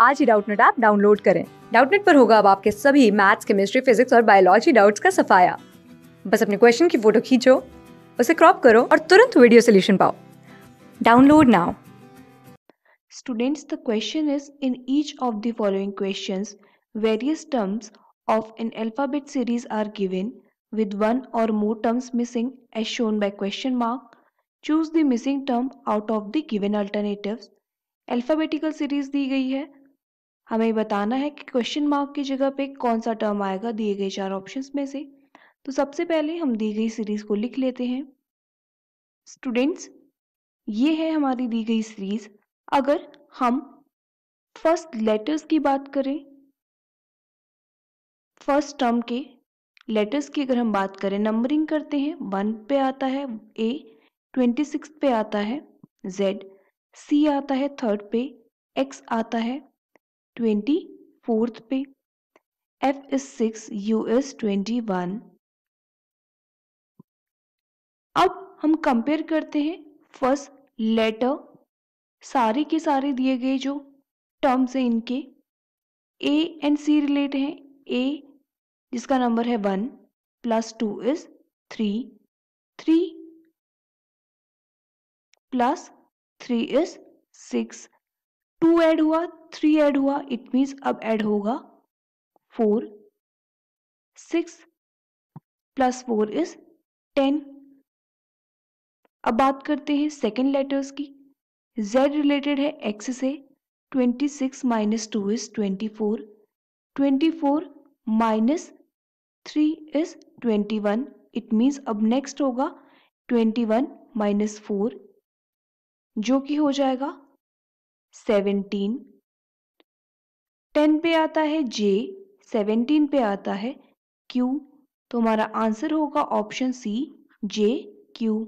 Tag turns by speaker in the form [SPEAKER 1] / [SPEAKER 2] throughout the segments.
[SPEAKER 1] आज ही Doubtnut app download करें डाउटनेट पर होगा अब आपके सभी मैथ्स केमिस्ट्री फिजिक्स और बायोलॉजी डाउट्स का सफाया बस अपने क्वेश्चन की फोटो खींचो उसे क्रॉप करो और तुरंत वीडियो सोल्यूशन पाओ download now
[SPEAKER 2] Students, the question is in each of the following questions, various terms of an alphabet series are given with one or more terms missing as shown by question mark. Choose the missing term out of the given alternatives. Alphabetical series दी गई है हमें बताना है कि question mark की जगह पे कौन सा टर्म आएगा दिए गए चार ऑप्शंस में से तो सबसे पहले हम दी गई सीरीज को लिख लेते हैं स्टूडेंट्स ये है हमारी दी गई सीरीज अगर हम फर्स्ट लेटर्स की बात करें फर्स्ट टर्म के लेटर्स की अगर हम बात करें नंबरिंग करते हैं वन पे आता है ए ट्वेंटी सिक्स पे आता है जेड सी आता है थर्ड पे एक्स आता है ट्वेंटी फोर्थ पे F is six U is twenty one अब हम कंपेयर करते हैं फर्स्ट लेटर सारे के सारे दिए गए जो टर्म्स हैं इनके ए एंड सी रिलेट हैं ए जिसका नंबर है one plus two is three three plus three is six two add हुआ थ्री ऐड हुआ इट मीन्स अब ऐड होगा four six plus four is ten अब बात करते हैं सेकेंड लेटर्स की जेड रिलेटेड है एक्स से twenty six minus two is twenty four twenty four minus three is twenty one it means अब नेक्स्ट होगा ट्वेंटी वन माइनस फोर जो कि हो जाएगा सेवनटीन टेन पे आता है जे सेवनटीन पे आता है क्यू तो हमारा आंसर होगा option C J Q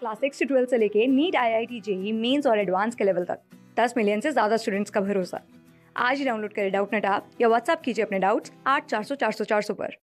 [SPEAKER 1] class six से ट्वेल्थ से लेके NEET I I T JEE mains और एडवांस के लेवल तक दस मिलियन से ज़्यादा स्टूडेंट्स का भरोसा आज ही डाउनलोड करें डाउट नेट आप या व्हाट्सअप कीजिए अपने डाउट्स आठ चार सौ चार सौ चार सौ
[SPEAKER 2] पर